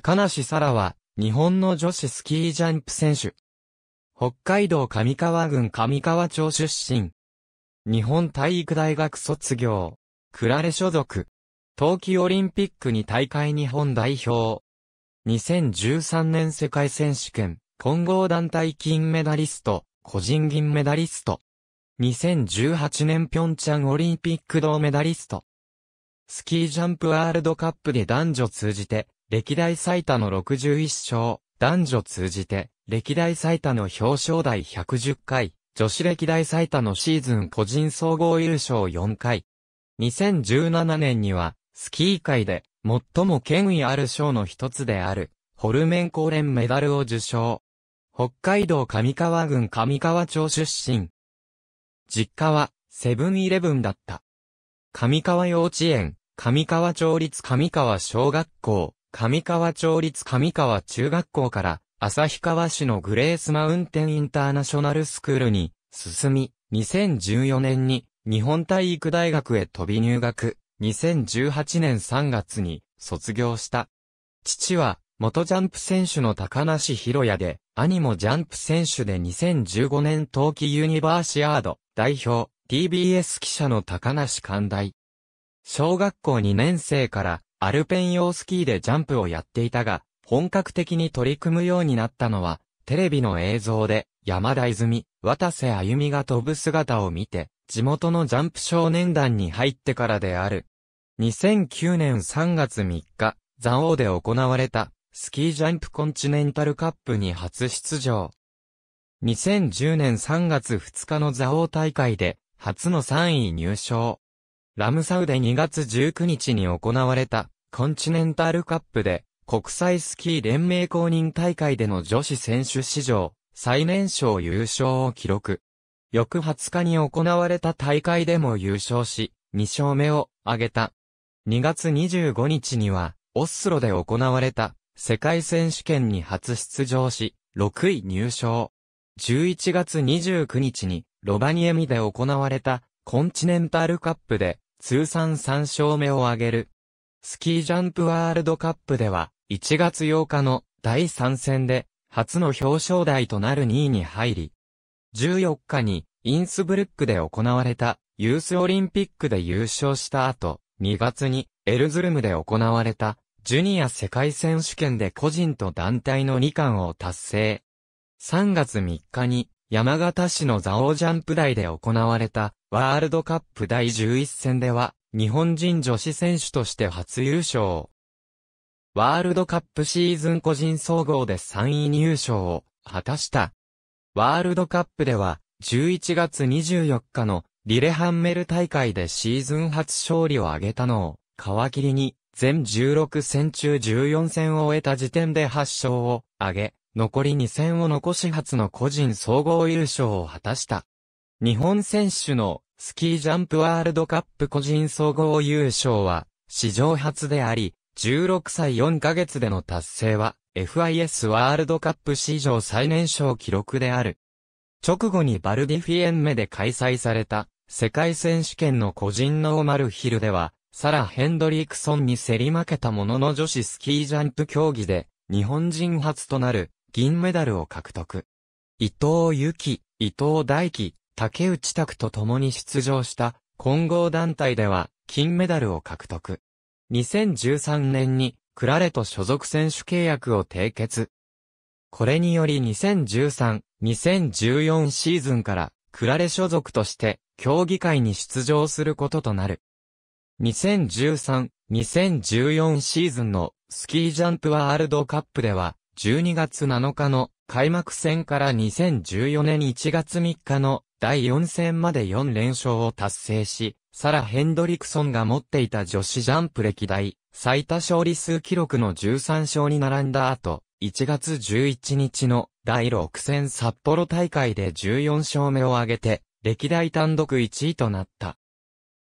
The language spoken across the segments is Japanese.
高梨沙羅は、日本の女子スキージャンプ選手。北海道上川郡上川町出身。日本体育大学卒業。クラレ所属。冬季オリンピックに大会日本代表。2013年世界選手権、混合団体金メダリスト、個人銀メダリスト。2018年ピョンチャンオリンピック銅メダリスト。スキージャンプワールドカップで男女通じて歴代最多の61勝、男女通じて、歴代最多の表彰台110回、女子歴代最多のシーズン個人総合優勝4回。2017年には、スキー界で、最も権威ある賞の一つである、ホルメンコーレンメダルを受賞。北海道上川郡上川町出身。実家は、セブンイレブンだった。上川幼稚園、上川町立上川小学校、上川町立上川中学校から、旭川市のグレースマウンテンインターナショナルスクールに進み、2014年に日本体育大学へ飛び入学、2018年3月に卒業した。父は元ジャンプ選手の高梨博也で、兄もジャンプ選手で2015年冬季ユニバーシアード代表 TBS 記者の高梨寛大。小学校2年生からアルペン用スキーでジャンプをやっていたが、本格的に取り組むようになったのは、テレビの映像で山田泉、渡瀬歩美が飛ぶ姿を見て、地元のジャンプ少年団に入ってからである。2009年3月3日、ザオーで行われた、スキージャンプコンチネンタルカップに初出場。2010年3月2日のザオー大会で、初の3位入賞。ラムサウで2月19日に行われた、コンチネンタルカップで、国際スキー連盟公認大会での女子選手史上、最年少優勝を記録。翌20日に行われた大会でも優勝し、2勝目を挙げた。2月25日には、オスロで行われた世界選手権に初出場し、6位入賞。11月29日にロバニエミで行われたコンチネンタルカップで通算3勝目を挙げるスキージャンプワールドカップでは、1月8日の第3戦で、初の表彰台となる2位に入り、14日にインスブルックで行われたユースオリンピックで優勝した後、2月にエルズルムで行われたジュニア世界選手権で個人と団体の2冠を達成。3月3日に山形市のザオジャンプ台で行われたワールドカップ第11戦では日本人女子選手として初優勝。ワールドカップシーズン個人総合で3位入賞を果たした。ワールドカップでは11月24日のリレハンメル大会でシーズン初勝利を挙げたのを皮切りに全16戦中14戦を終えた時点で8勝を挙げ、残り2戦を残し初の個人総合優勝を果たした。日本選手のスキージャンプワールドカップ個人総合優勝は、史上初であり、16歳4ヶ月での達成は、FIS ワールドカップ史上最年少記録である。直後にバルディフィエンメで開催された、世界選手権の個人ノーマルヒルでは、サラ・ヘンドリークソンに競り負けたものの女子スキージャンプ競技で、日本人初となる銀メダルを獲得。伊藤由紀、伊藤大輝、竹内拓と共に出場した混合団体では金メダルを獲得。2013年にクラレと所属選手契約を締結。これにより2013、2014シーズンからクラレ所属として競技会に出場することとなる。2013、2014シーズンのスキージャンプワールドカップでは12月7日の開幕戦から2014年1月3日の第4戦まで4連勝を達成し、サラ・ヘンドリクソンが持っていた女子ジャンプ歴代最多勝利数記録の13勝に並んだ後、1月11日の第6戦札幌大会で14勝目を挙げて、歴代単独1位となった。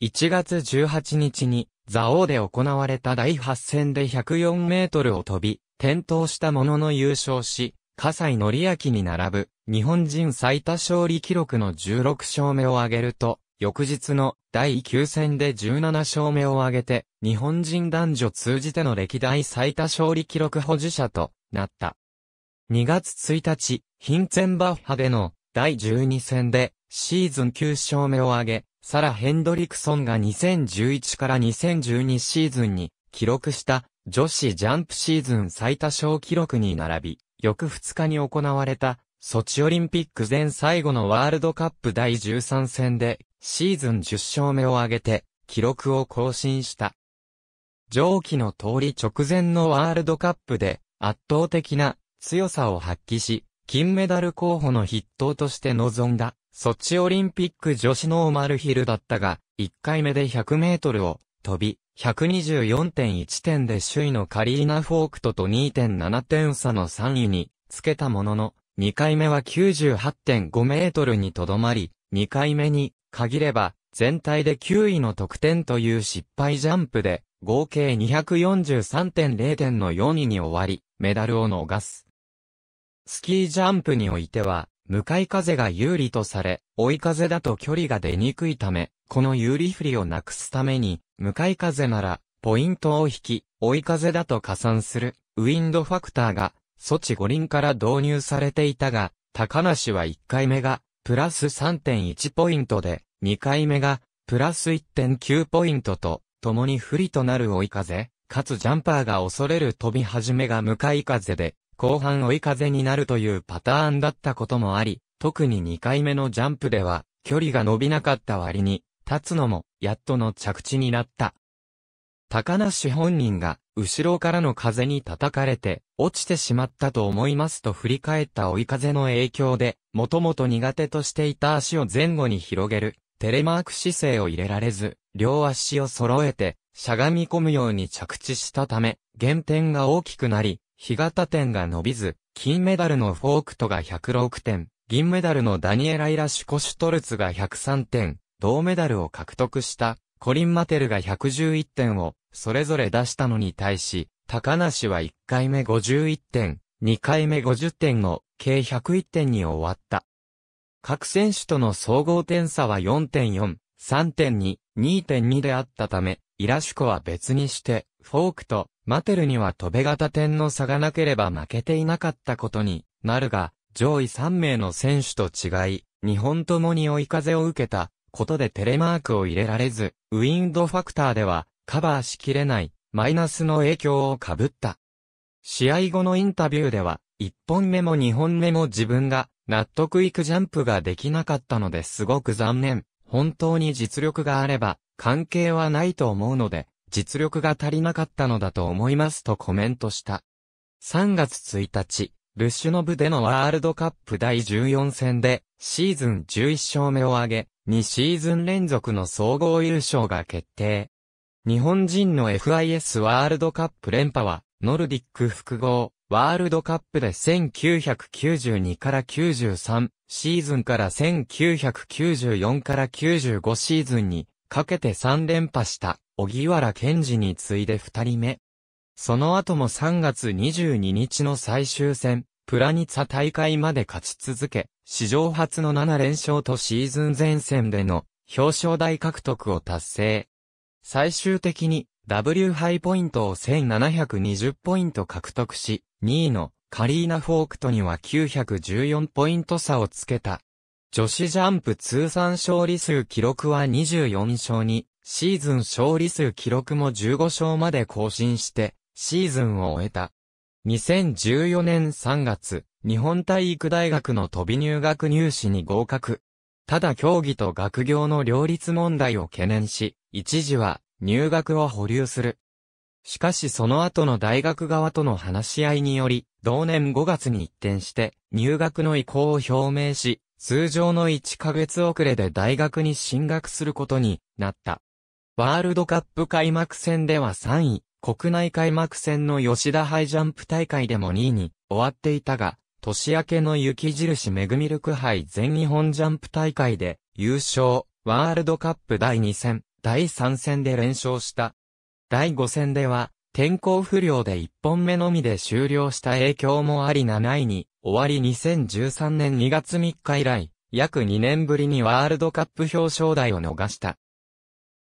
1月18日に、ザオーで行われた第8戦で104メートルを飛び、転倒したものの優勝し、笠井則明に並ぶ日本人最多勝利記録の16勝目を挙げると、翌日の第9戦で17勝目を挙げて、日本人男女通じての歴代最多勝利記録保持者となった。2月1日、ヒンツェンバッハでの第12戦でシーズン9勝目を挙げ、サラ・ヘンドリクソンが2011から2012シーズンに記録した女子ジャンプシーズン最多勝記録に並び、翌2日に行われたソチオリンピック前最後のワールドカップ第13戦で、シーズン10勝目を挙げて、記録を更新した。上記の通り直前のワールドカップで、圧倒的な強さを発揮し、金メダル候補の筆頭として臨んだ、ソチオリンピック女子ノーマルヒルだったが、1回目で100メートルを飛び、124.1点で首位のカリーナ・フォークトと2.7点差の3位につけたものの、2回目は98.5メートルにとどまり、2回目に限れば全体で9位の得点という失敗ジャンプで、合計243.0点の4位に終わり、メダルを逃す。スキージャンプにおいては、向かい風が有利とされ、追い風だと距離が出にくいため、この有利不利をなくすために、向かい風なら、ポイントを引き、追い風だと加算する、ウィンドファクターが措置五輪から導入されていたが、高梨は1回目が、プラス3.1ポイントで、2回目が、プラス1.9ポイントと、共に不利となる追い風、かつジャンパーが恐れる飛び始めが向かい風で、後半追い風になるというパターンだったこともあり、特に2回目のジャンプでは、距離が伸びなかった割に、立つのも、やっとの着地になった。高梨本人が、後ろからの風に叩かれて、落ちてしまったと思いますと振り返った追い風の影響で、もともと苦手としていた足を前後に広げる、テレマーク姿勢を入れられず、両足を揃えて、しゃがみ込むように着地したため、減点が大きくなり、日型点が伸びず、金メダルのフォークトが106点、銀メダルのダニエラ・イラシュコシュトルツが103点、銅メダルを獲得した。コリン・マテルが111点を、それぞれ出したのに対し、高梨は1回目51点、2回目50点の、計101点に終わった。各選手との総合点差は4.4、3.2、2.2であったため、イラシュコは別にして、フォークとマテルには飛べ型点の差がなければ負けていなかったことになるが、上位3名の選手と違い、日本ともに追い風を受けたことでテレマークを入れられず、ウィンドファクターではカバーしきれないマイナスの影響を被った。試合後のインタビューでは、1本目も2本目も自分が納得いくジャンプができなかったのですごく残念。本当に実力があれば関係はないと思うので、実力が足りなかったのだと思いますとコメントした。3月1日、ルッシュノブでのワールドカップ第14戦で、シーズン11勝目を挙げ、2シーズン連続の総合優勝が決定。日本人の FIS ワールドカップ連覇は、ノルディック複合、ワールドカップで1992から93シーズンから1994から95シーズンにかけて3連覇した小木原健二に次いで2人目。その後も3月22日の最終戦、プラニツァ大会まで勝ち続け、史上初の7連勝とシーズン前戦での表彰台獲得を達成。最終的に W ハイポイントを1720ポイント獲得し、2位のカリーナ・フォークトには914ポイント差をつけた。女子ジャンプ通算勝利数記録は24勝に、シーズン勝利数記録も15勝まで更新して、シーズンを終えた。2014年3月、日本体育大学の飛び入学入試に合格。ただ競技と学業の両立問題を懸念し、一時は入学を保留する。しかしその後の大学側との話し合いにより、同年5月に一転して入学の意向を表明し、通常の1ヶ月遅れで大学に進学することになった。ワールドカップ開幕戦では3位、国内開幕戦の吉田ハイジャンプ大会でも2位に終わっていたが、年明けの雪印メグミルク杯全日本ジャンプ大会で優勝、ワールドカップ第2戦、第3戦で連勝した。第5戦では、天候不良で1本目のみで終了した影響もあり7位に、終わり2013年2月3日以来、約2年ぶりにワールドカップ表彰台を逃した。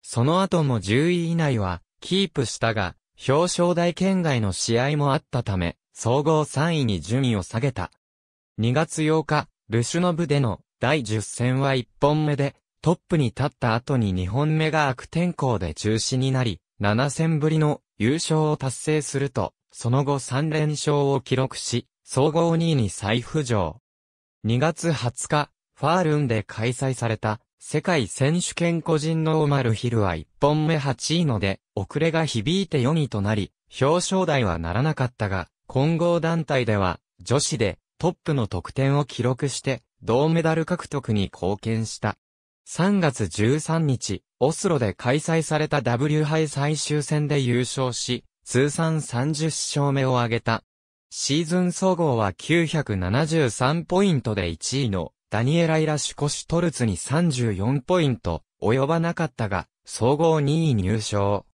その後も10位以内は、キープしたが、表彰台圏外の試合もあったため、総合3位に順位を下げた。2月8日、ルシュノブでの第10戦は1本目で、トップに立った後に2本目が悪天候で中止になり、7戦ぶりの優勝を達成すると、その後3連勝を記録し、総合2位に再浮上。2月20日、ファールンで開催された世界選手権個人のオマルヒルは1本目8位ので、遅れが響いて4位となり、表彰台はならなかったが、混合団体では、女子でトップの得点を記録して、銅メダル獲得に貢献した。3月13日、オスロで開催された W 杯最終戦で優勝し、通算30勝目を挙げた。シーズン総合は973ポイントで1位のダニエラ・イラシュコ・シュトルツに34ポイント、及ばなかったが、総合2位入賞。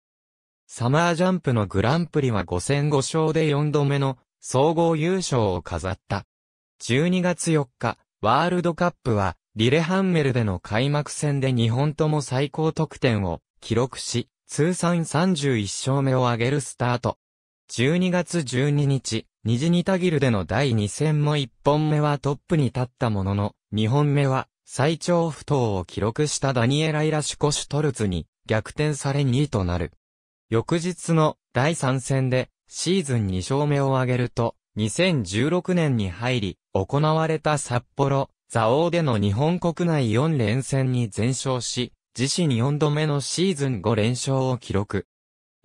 サマージャンプのグランプリは5戦5勝で4度目の総合優勝を飾った。12月4日、ワールドカップは、リレハンメルでの開幕戦で2本とも最高得点を記録し、通算31勝目を挙げるスタート。12月12日、虹にたぎるでの第2戦も1本目はトップに立ったものの、2本目は最長不倒を記録したダニエラ・イラシュコシュトルツに逆転され2位となる。翌日の第3戦でシーズン2勝目を挙げると、2016年に入り、行われた札幌、座王での日本国内4連戦に全勝し、自身4度目のシーズン5連勝を記録。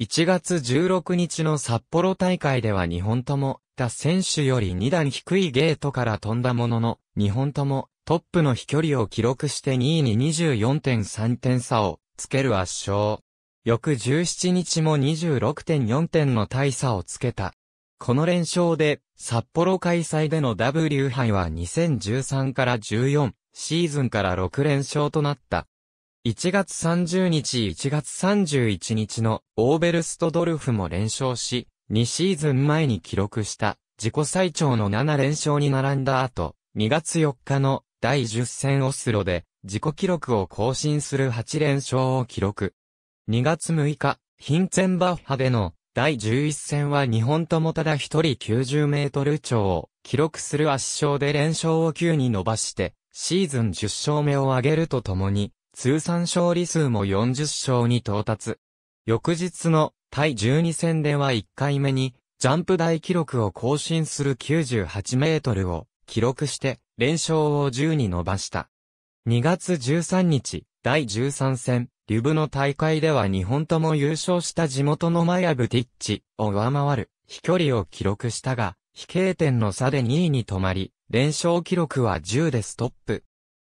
1月16日の札幌大会では2本ともった選手より2段低いゲートから飛んだものの、2本ともトップの飛距離を記録して2位に24.3点差をつける圧勝。翌17日も26.4点の大差をつけた。この連勝で、札幌開催での W 杯は2013から14シーズンから6連勝となった。1月30日1月31日のオーベルストドルフも連勝し、2シーズン前に記録した自己最長の7連勝に並んだ後、2月4日の第10戦オスロで自己記録を更新する8連勝を記録。2月6日、ヒンツェンバッハでの第11戦は日本ともただ一人90メートル超を記録する圧勝で連勝を9に伸ばして、シーズン10勝目を挙げるとともに、通算勝利数も40勝に到達。翌日の第12戦では1回目に、ジャンプ大記録を更新する98メートルを記録して、連勝を10に伸ばした。2月13日、第13戦、リュブの大会では2本とも優勝した地元のマヤブティッチを上回る飛距離を記録したが、飛型点の差で2位に止まり、連勝記録は10でストップ。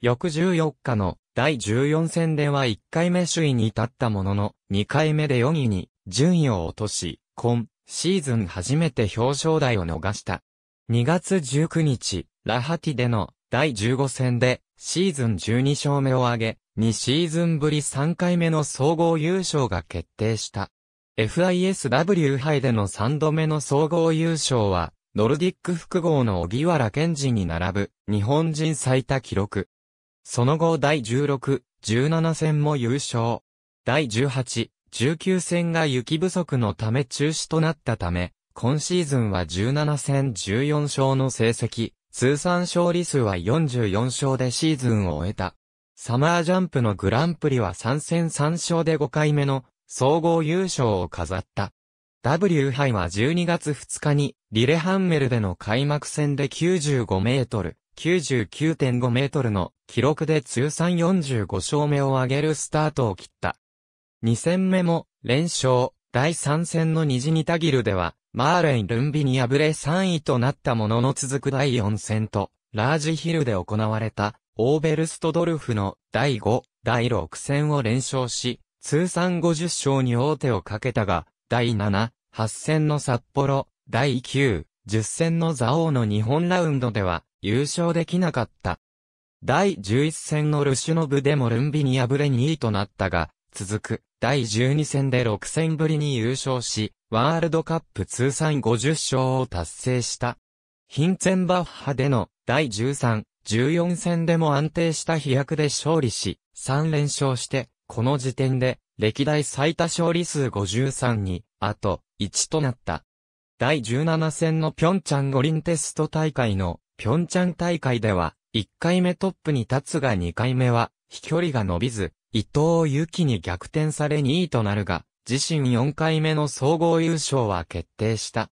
翌14日の第14戦では1回目首位に立ったものの、2回目で4位に順位を落とし、今シーズン初めて表彰台を逃した。2月19日、ラハティでの第15戦でシーズン12勝目を挙げ、2シーズンぶり3回目の総合優勝が決定した。FISW 杯での3度目の総合優勝は、ノルディック複合の小木原健二に並ぶ日本人最多記録。その後第16、17戦も優勝。第18、19戦が雪不足のため中止となったため、今シーズンは17戦14勝の成績、通算勝利数は44勝でシーズンを終えた。サマージャンプのグランプリは3戦3勝で5回目の総合優勝を飾った。W 杯は12月2日にリレハンメルでの開幕戦で95メートル、99.5メートルの記録で通算45勝目を挙げるスタートを切った。2戦目も連勝、第3戦の虹にたぎるでは、マーレン・ルンビに敗れ3位となったものの続く第4戦と、ラージヒルで行われた、オーベルストドルフの第5、第6戦を連勝し、通算50勝に王手をかけたが、第7、8戦の札幌、第9、10戦のザオの日本ラウンドでは優勝できなかった。第11戦のルシュノブでもルンビに敗れ2位となったが、続く第12戦で6戦ぶりに優勝し、ワールドカップ通算50勝を達成した。ヒンツェンバッハでの第13、14戦でも安定した飛躍で勝利し、3連勝して、この時点で歴代最多勝利数53に、あと1となった。第17戦のピョンチャン五輪テスト大会のピョンチャン大会では、1回目トップに立つが2回目は飛距離が伸びず、伊藤由紀に逆転され2位となるが、自身4回目の総合優勝は決定した。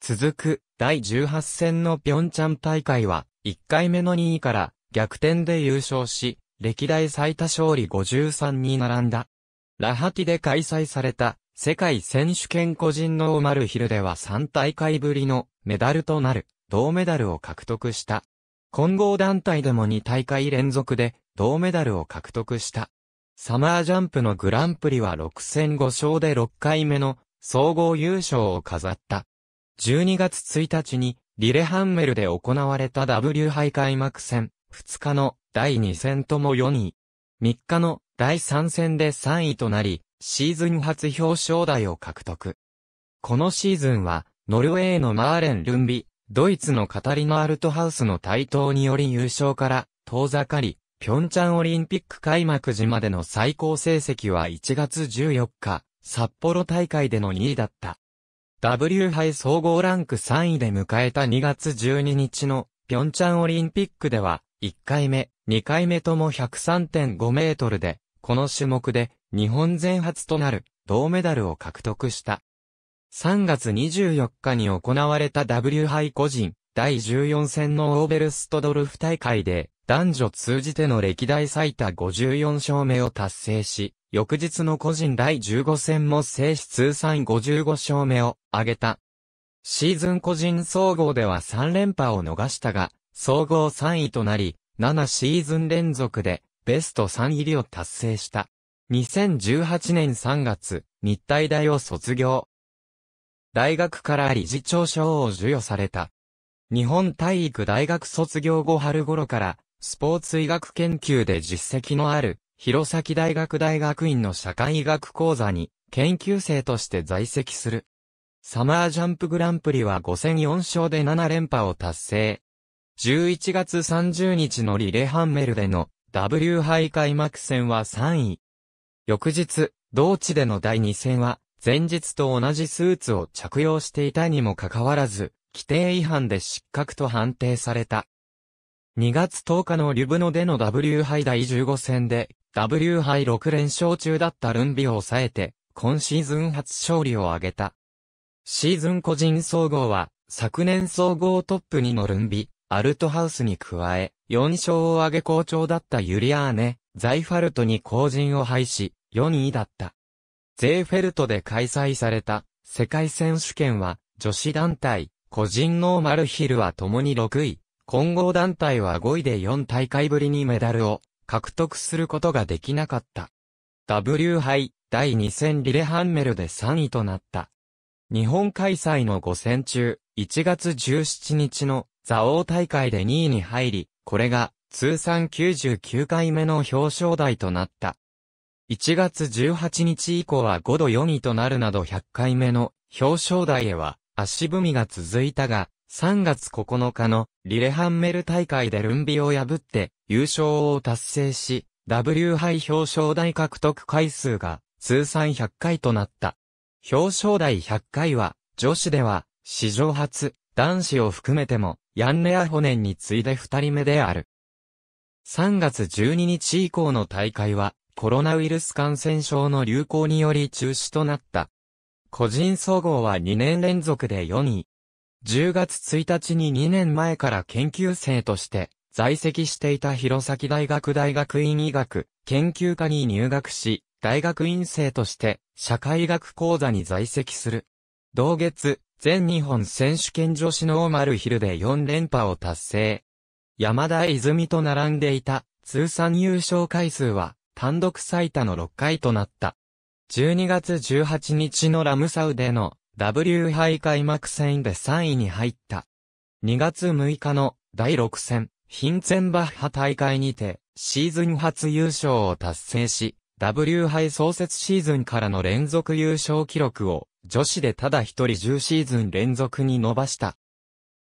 続く、第18戦のピョンチャン大会は、1回目の2位から逆転で優勝し、歴代最多勝利53に並んだ。ラハティで開催された世界選手権個人のオマルヒルでは3大会ぶりのメダルとなる銅メダルを獲得した。混合団体でも2大会連続で銅メダルを獲得した。サマージャンプのグランプリは6戦5勝で6回目の総合優勝を飾った。12月1日にリレハンメルで行われた W 杯開幕戦、2日の第2戦とも4位。3日の第3戦で3位となり、シーズン初表彰台を獲得。このシーズンは、ノルウェーのマーレン・ルンビ、ドイツのカタリナ・アルトハウスの台頭により優勝から遠ざかり、平昌オリンピック開幕時までの最高成績は1月14日、札幌大会での2位だった。W 杯総合ランク3位で迎えた2月12日の平昌オリンピックでは、1回目、2回目とも103.5メートルで、この種目で日本全発となる銅メダルを獲得した。3月24日に行われた W 杯個人第14戦のオーベルストドルフ大会で男女通じての歴代最多54勝目を達成し、翌日の個人第15戦も制し通算55勝目を挙げた。シーズン個人総合では3連覇を逃したが、総合3位となり、7シーズン連続でベスト3入りを達成した。2018年3月、日体大を卒業。大学から理事長賞を授与された。日本体育大学卒業後春頃からスポーツ医学研究で実績のある、弘前大学大学院の社会医学講座に、研究生として在籍する。サマージャンプグランプリは5戦4勝で7連覇を達成。11月30日のリレハンメルでの W 杯開幕戦は3位。翌日、同地での第2戦は、前日と同じスーツを着用していたにもかかわらず、規定違反で失格と判定された。2月10日のリュブノでの W 杯第15戦で、W 杯6連勝中だったルンビを抑えて、今シーズン初勝利を挙げた。シーズン個人総合は、昨年総合トップ2のルンビ、アルトハウスに加え、4勝を挙げ好調だったユリアーネ、ザイファルトに後陣を配し、4位だった。ゼーフェルトで開催された世界選手権は、女子団体、個人ノーマルヒルは共に6位。混合団体は5位で4大会ぶりにメダルを獲得することができなかった。W 杯第2戦リレハンメルで3位となった。日本開催の5戦中、1月17日の座王大会で2位に入り、これが通算99回目の表彰台となった。1月18日以降は5度4位となるなど100回目の表彰台へは足踏みが続いたが、3月9日のリレハンメル大会でルンビを破って優勝を達成し、W 杯表彰台獲得回数が通算100回となった。表彰台100回は、女子では、史上初、男子を含めても、ヤンネアホネンに次いで二人目である。3月12日以降の大会は、コロナウイルス感染症の流行により中止となった。個人総合は2年連続で4位、10月1日に2年前から研究生として在籍していた弘前大学大学院医学研究科に入学し、大学院生として社会学講座に在籍する。同月、全日本選手権女子ノーマルヒルで4連覇を達成。山田泉と並んでいた通算優勝回数は単独最多の6回となった。12月18日のラムサウでの W 杯開幕戦で3位に入った。2月6日の第6戦、ヒンツェンバッハ大会にて、シーズン初優勝を達成し、W 杯創設シーズンからの連続優勝記録を、女子でただ一人10シーズン連続に伸ばした。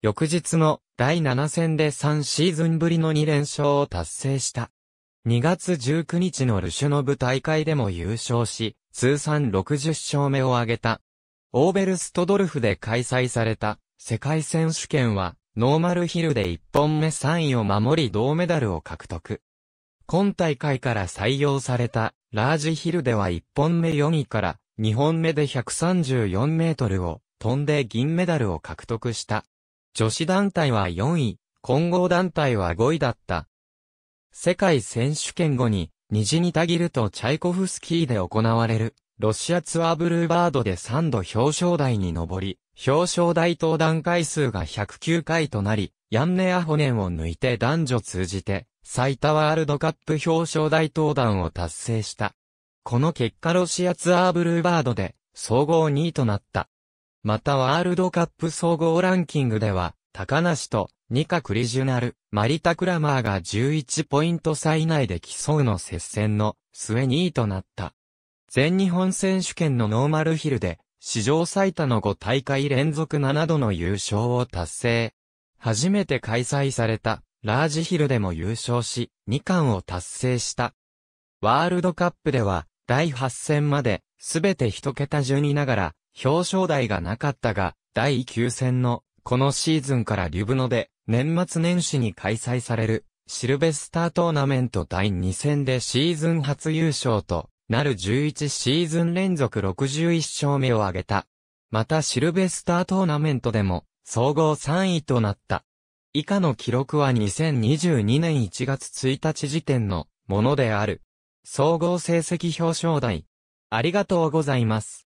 翌日の第7戦で3シーズンぶりの2連勝を達成した。2月19日のルシュノブ大会でも優勝し、通算60勝目を挙げたオーベルストドルフで開催された世界選手権は、ノーマルヒルで1本目3位を守り銅メダルを獲得。今大会から採用されたラージヒルでは1本目4位から2本目で134メートルを飛んで銀メダルを獲得した。女子団体は4位、混合団体は5位だった。世界選手権後に、虹にたぎるとチャイコフスキーで行われるロシアツアーブルーバードで3度表彰台に上り、表彰台登壇回数が109回となり、ヤンネ・アホネンを抜いて男女通じて、最多ワールドカップ表彰台登壇を達成した。この結果ロシアツアーブルーバードで、総合2位となった。またワールドカップ総合ランキングでは、高梨と、ニカ・クリジュナル、マリタ・クラマーが11ポイント差以内で競うの接戦の末2位となった。全日本選手権のノーマルヒルで、史上最多の5大会連続7度の優勝を達成。初めて開催された、ラージヒルでも優勝し、2冠を達成した。ワールドカップでは、第8戦まで、すべて1桁順にながら、表彰台がなかったが、第9戦の、このシーズンからリュブノで、年末年始に開催される、シルベスタートーナメント第2戦でシーズン初優勝と、なる11シーズン連続61勝目を挙げた。またシルベスタートーナメントでも、総合3位となった。以下の記録は2022年1月1日時点のものである。総合成績表彰台。ありがとうございます。